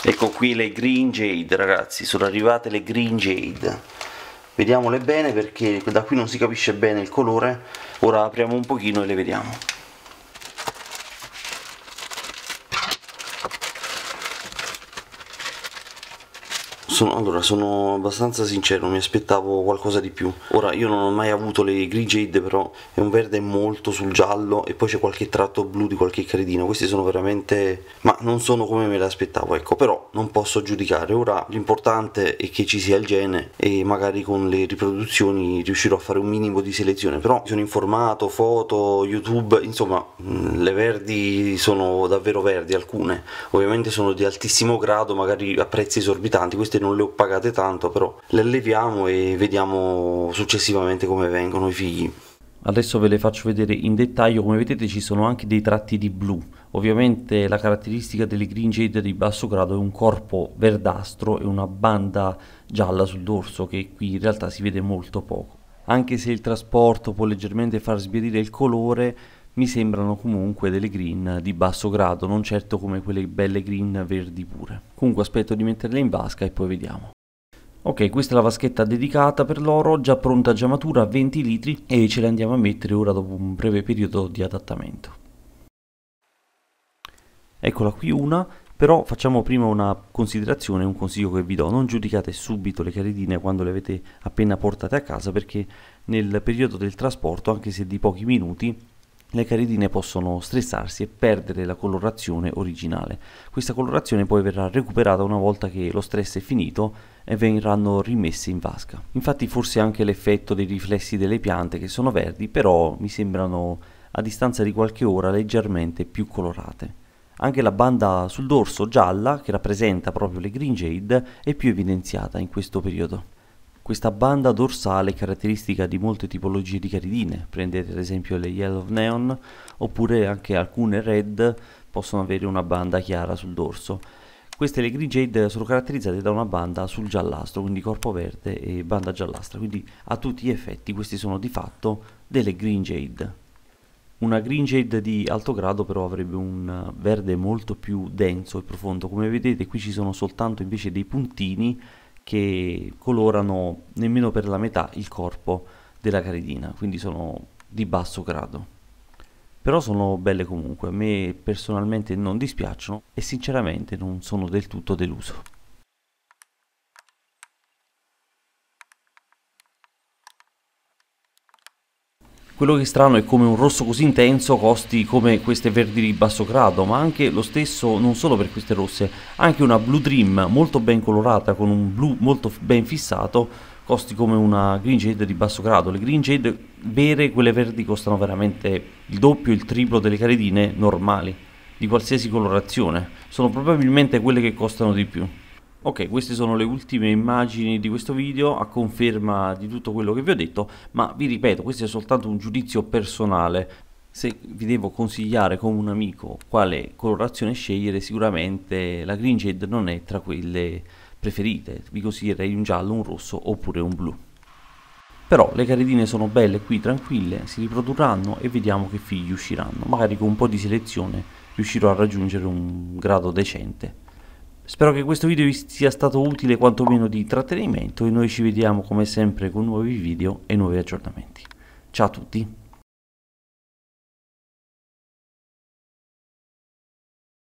ecco qui le green jade ragazzi sono arrivate le green jade vediamole bene perché da qui non si capisce bene il colore ora apriamo un pochino e le vediamo sono, allora sono abbastanza sincero mi aspettavo qualcosa di più ora io non ho mai avuto le grigiade però è un verde molto sul giallo e poi c'è qualche tratto blu di qualche caridino. questi sono veramente ma non sono come me le aspettavo ecco però non posso giudicare ora l'importante è che ci sia il gene e magari con le riproduzioni riuscirò a fare un minimo di selezione però sono informato foto youtube insomma mm, le verdi sono davvero verdi alcune ovviamente sono di altissimo grado magari a prezzi esorbitanti queste non non le ho pagate tanto, però le alleviamo e vediamo successivamente come vengono i figli. Adesso ve le faccio vedere in dettaglio, come vedete ci sono anche dei tratti di blu. Ovviamente la caratteristica delle green jade di basso grado è un corpo verdastro e una banda gialla sul dorso che qui in realtà si vede molto poco. Anche se il trasporto può leggermente far sbiadire il colore, mi sembrano comunque delle green di basso grado, non certo come quelle belle green verdi pure. Comunque aspetto di metterle in vasca e poi vediamo. Ok, questa è la vaschetta dedicata per l'oro, già pronta, già matura, 20 litri e ce la andiamo a mettere ora dopo un breve periodo di adattamento. Eccola qui una, però facciamo prima una considerazione, un consiglio che vi do, non giudicate subito le caridine quando le avete appena portate a casa perché nel periodo del trasporto, anche se di pochi minuti, le caridine possono stressarsi e perdere la colorazione originale. Questa colorazione poi verrà recuperata una volta che lo stress è finito e verranno rimesse in vasca. Infatti forse anche l'effetto dei riflessi delle piante che sono verdi, però mi sembrano a distanza di qualche ora leggermente più colorate. Anche la banda sul dorso gialla, che rappresenta proprio le green jade, è più evidenziata in questo periodo. Questa banda dorsale è caratteristica di molte tipologie di caridine, prendete ad esempio le Yellow Neon oppure anche alcune Red possono avere una banda chiara sul dorso. Queste le Green Jade sono caratterizzate da una banda sul giallastro, quindi corpo verde e banda giallastra, quindi a tutti gli effetti queste sono di fatto delle Green Jade. Una green jade di alto grado però avrebbe un verde molto più denso e profondo, come vedete qui ci sono soltanto invece dei puntini che colorano nemmeno per la metà il corpo della caridina, quindi sono di basso grado. Però sono belle comunque, a me personalmente non dispiacciono e sinceramente non sono del tutto deluso. Quello che è strano è come un rosso così intenso costi come queste verdi di basso grado, ma anche lo stesso non solo per queste rosse, anche una Blue Dream molto ben colorata con un blu molto ben fissato costi come una Green Jade di basso grado. Le Green Jade vere, quelle verdi, costano veramente il doppio, il triplo delle caridine normali, di qualsiasi colorazione. Sono probabilmente quelle che costano di più. Ok, queste sono le ultime immagini di questo video a conferma di tutto quello che vi ho detto, ma vi ripeto, questo è soltanto un giudizio personale. Se vi devo consigliare con un amico quale colorazione scegliere, sicuramente la Green Jade non è tra quelle preferite. Vi consiglierei un giallo, un rosso oppure un blu. Però le caridine sono belle qui tranquille, si riprodurranno e vediamo che figli usciranno. Magari con un po' di selezione riuscirò a raggiungere un grado decente. Spero che questo video vi sia stato utile quantomeno di trattenimento e noi ci vediamo come sempre con nuovi video e nuovi aggiornamenti. Ciao a tutti!